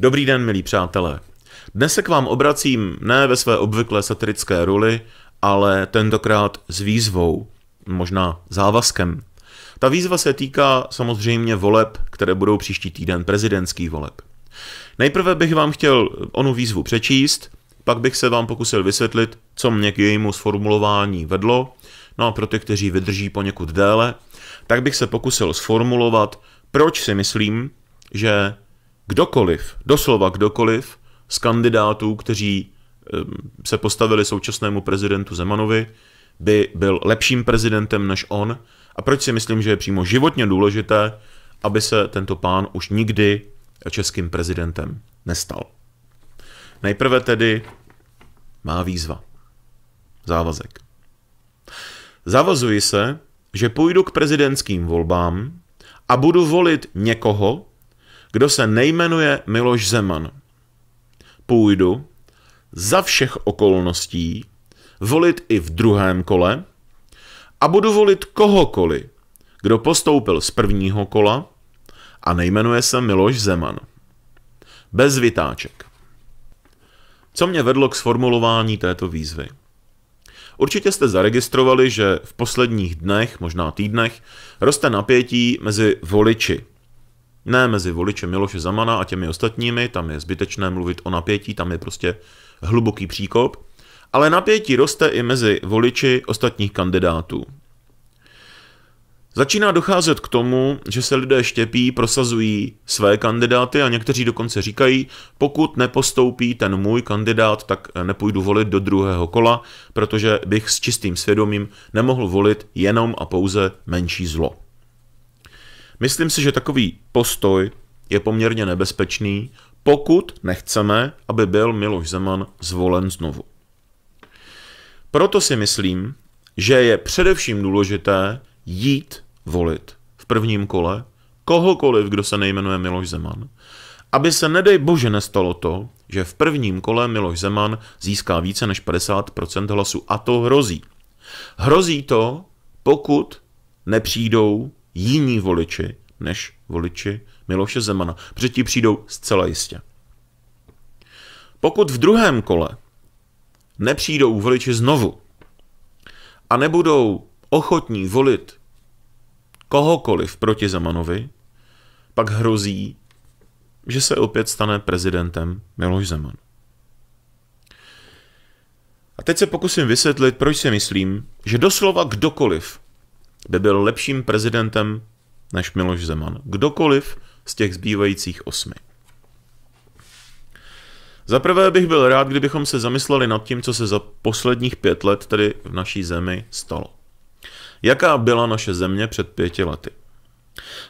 Dobrý den, milí přátelé. Dnes se k vám obracím ne ve své obvyklé satirické roli, ale tentokrát s výzvou, možná závazkem. Ta výzva se týká samozřejmě voleb, které budou příští týden prezidentský voleb. Nejprve bych vám chtěl onu výzvu přečíst, pak bych se vám pokusil vysvětlit, co mě k jejímu sformulování vedlo, no a pro ty, kteří vydrží poněkud déle, tak bych se pokusil sformulovat, proč si myslím, že kdokoliv, doslova kdokoliv z kandidátů, kteří se postavili současnému prezidentu Zemanovi, by byl lepším prezidentem než on. A proč si myslím, že je přímo životně důležité, aby se tento pán už nikdy českým prezidentem nestal. Nejprve tedy má výzva. Závazek. Zavazuji se, že půjdu k prezidentským volbám a budu volit někoho, kdo se nejmenuje Miloš Zeman, půjdu za všech okolností volit i v druhém kole a budu volit kohokoliv, kdo postoupil z prvního kola a nejmenuje se Miloš Zeman. Bez vytáček. Co mě vedlo k sformulování této výzvy? Určitě jste zaregistrovali, že v posledních dnech, možná týdnech, roste napětí mezi voliči ne mezi voliče Miloše Zamana a těmi ostatními, tam je zbytečné mluvit o napětí, tam je prostě hluboký příkop, ale napětí roste i mezi voliči ostatních kandidátů. Začíná docházet k tomu, že se lidé štěpí, prosazují své kandidáty a někteří dokonce říkají, pokud nepostoupí ten můj kandidát, tak nepůjdu volit do druhého kola, protože bych s čistým svědomím nemohl volit jenom a pouze menší zlo. Myslím si, že takový postoj je poměrně nebezpečný, pokud nechceme, aby byl Miloš Zeman zvolen znovu. Proto si myslím, že je především důležité jít volit v prvním kole kohokoliv, kdo se nejmenuje Miloš Zeman, aby se nedej bože nestalo to, že v prvním kole Miloš Zeman získá více než 50% hlasů a to hrozí. Hrozí to, pokud nepřijdou jiní voliči než voliči Miloše Zemana, protože ti přijdou zcela jistě. Pokud v druhém kole nepřijdou voliči znovu a nebudou ochotní volit kohokoliv proti Zemanovi, pak hrozí, že se opět stane prezidentem Miloš Zeman. A teď se pokusím vysvětlit, proč si myslím, že doslova kdokoliv by byl lepším prezidentem než Miloš Zeman. Kdokoliv z těch zbývajících osmi. Za prvé bych byl rád, kdybychom se zamysleli nad tím, co se za posledních pět let tedy v naší zemi stalo. Jaká byla naše země před pěti lety?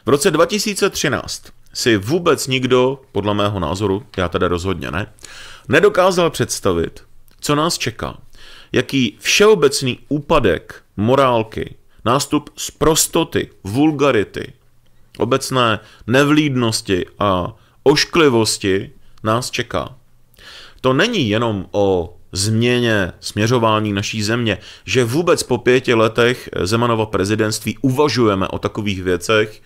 V roce 2013 si vůbec nikdo, podle mého názoru, já teda rozhodně ne, nedokázal představit, co nás čeká, jaký všeobecný úpadek morálky, nástup z prostoty, vulgarity, obecné nevlídnosti a ošklivosti nás čeká. To není jenom o změně směřování naší země, že vůbec po pěti letech Zemanova prezidentství uvažujeme o takových věcech,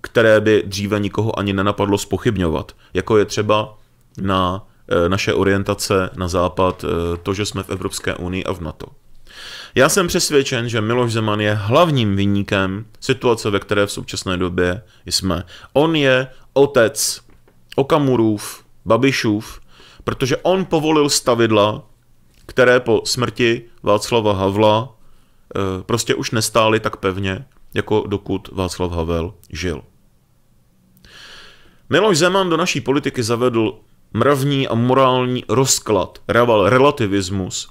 které by dříve nikoho ani nenapadlo spochybňovat, jako je třeba na e, naše orientace na západ, e, to, že jsme v Evropské unii a v NATO. Já jsem přesvědčen, že Miloš Zeman je hlavním vyníkem situace, ve které v současné době jsme. On je otec Okamurův, Babišův, protože on povolil stavidla, které po smrti Václava Havla eh, prostě už nestály tak pevně, jako dokud Václav Havel žil. Miloš Zeman do naší politiky zavedl mravní a morální rozklad, reval relativismus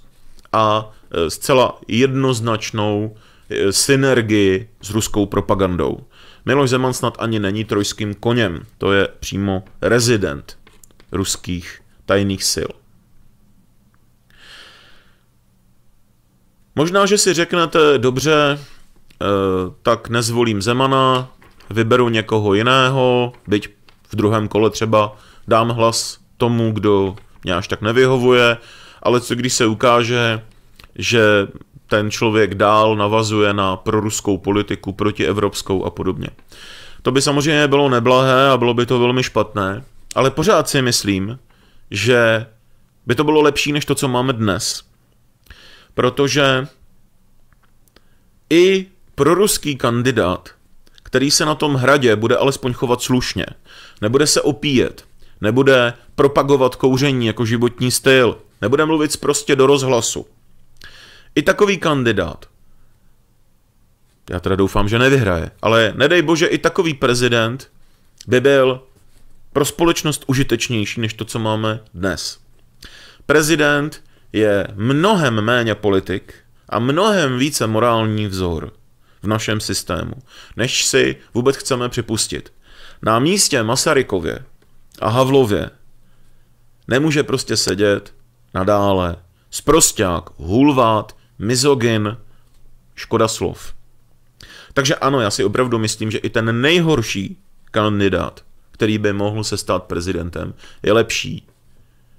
a Eh, zcela jednoznačnou eh, synergii s ruskou propagandou. Miloš Zeman snad ani není trojským koněm, to je přímo rezident ruských tajných sil. Možná, že si řeknete, dobře, eh, tak nezvolím Zemana, vyberu někoho jiného, byť v druhém kole třeba dám hlas tomu, kdo mě až tak nevyhovuje, ale co když se ukáže, že ten člověk dál navazuje na proruskou politiku, protievropskou a podobně. To by samozřejmě bylo neblahé a bylo by to velmi špatné, ale pořád si myslím, že by to bylo lepší než to, co máme dnes. Protože i proruský kandidát, který se na tom hradě bude alespoň chovat slušně, nebude se opíjet, nebude propagovat kouření jako životní styl, nebude mluvit prostě do rozhlasu, i takový kandidát, já teda doufám, že nevyhraje, ale nedej bože, i takový prezident by byl pro společnost užitečnější než to, co máme dnes. Prezident je mnohem méně politik a mnohem více morální vzor v našem systému, než si vůbec chceme připustit. Na místě Masarykově a Havlově nemůže prostě sedět nadále sprosták, hulvát, mizogyn, škoda slov. Takže ano, já si opravdu myslím, že i ten nejhorší kandidát, který by mohl se stát prezidentem, je lepší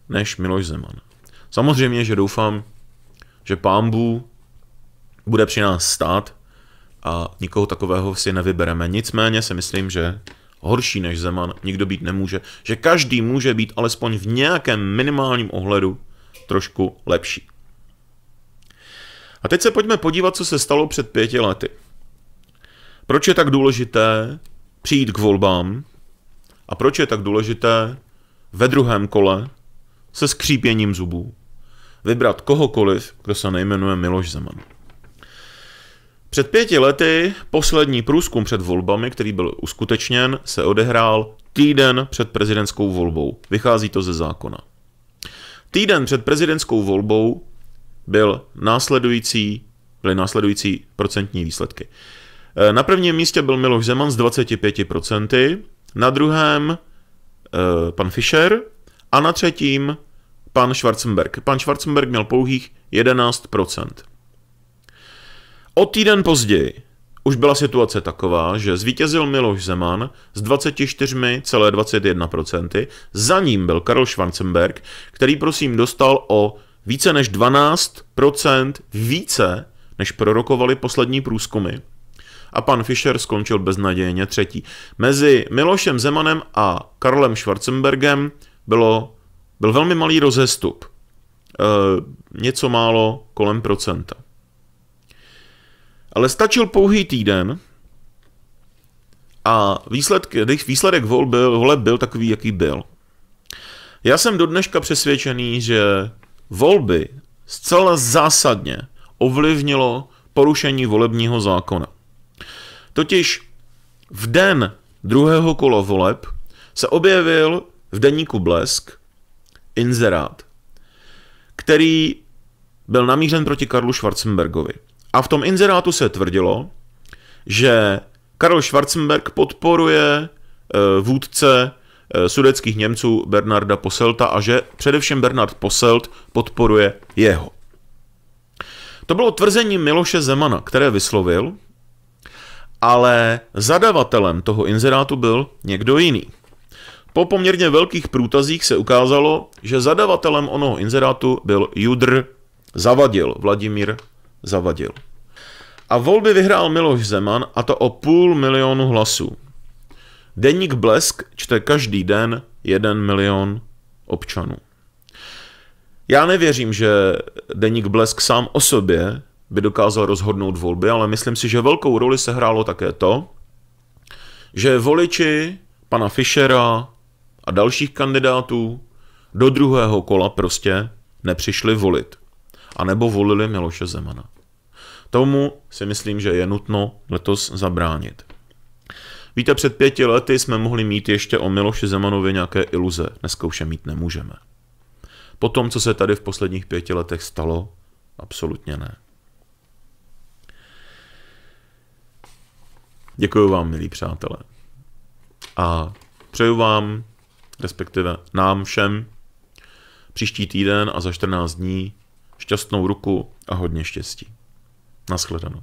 než Miloš Zeman. Samozřejmě, že doufám, že pámbu bude při nás stát a nikoho takového si nevybereme. Nicméně si myslím, že horší než Zeman nikdo být nemůže, že každý může být alespoň v nějakém minimálním ohledu trošku lepší. A teď se pojďme podívat, co se stalo před pěti lety. Proč je tak důležité přijít k volbám a proč je tak důležité ve druhém kole se skřípěním zubů vybrat kohokoliv, kdo se nejmenuje Miloš Zeman. Před pěti lety poslední průzkum před volbami, který byl uskutečněn, se odehrál týden před prezidentskou volbou. Vychází to ze zákona. Týden před prezidentskou volbou byl následující, byly následující procentní výsledky. E, na prvním místě byl Miloš Zeman s 25%, na druhém e, pan Fischer a na třetím pan Schwarzenberg. Pan Schwarzenberg měl pouhých 11%. O týden později už byla situace taková, že zvítězil Miloš Zeman s 24,21%, za ním byl Karl Schwarzenberg, který prosím dostal o více než 12% více, než prorokovali poslední průzkumy. A pan Fischer skončil beznadějně třetí. Mezi Milošem Zemanem a Karlem Schwarzenbergem bylo, byl velmi malý rozestup. E, něco málo kolem procenta. Ale stačil pouhý týden a výsledk, výsledek voleb byl, vole byl takový, jaký byl. Já jsem do dneška přesvědčený, že volby zcela zásadně ovlivnilo porušení volebního zákona. Totiž v den druhého kola voleb se objevil v deníku Blesk inzerát, který byl namířen proti Karlu Schwarzenbergovi. A v tom inzerátu se tvrdilo, že Karl Schwarzenberg podporuje eh, vůdce Eh, sudeckých Němců Bernarda Poselta a že především Bernard Poselt podporuje jeho. To bylo tvrzení Miloše Zemana, které vyslovil, ale zadavatelem toho inzerátu byl někdo jiný. Po poměrně velkých průtazích se ukázalo, že zadavatelem onoho inzerátu byl Judr Zavadil, Vladimír Zavadil. A volby vyhrál Miloš Zeman a to o půl milionu hlasů. Deník Blesk čte každý den jeden milion občanů. Já nevěřím, že Deník Blesk sám o sobě by dokázal rozhodnout volby, ale myslím si, že velkou roli se hrálo také to, že voliči pana Fischera a dalších kandidátů do druhého kola prostě nepřišli volit. A nebo volili Miloše Zemana. Tomu si myslím, že je nutno letos zabránit. Víte, před pěti lety jsme mohli mít ještě o Miloši Zemanovi nějaké iluze, dneska už je mít nemůžeme. Po tom, co se tady v posledních pěti letech stalo, absolutně ne. Děkuji vám, milí přátelé. A přeju vám, respektive nám všem, příští týden a za 14 dní šťastnou ruku a hodně štěstí. Naschledanou.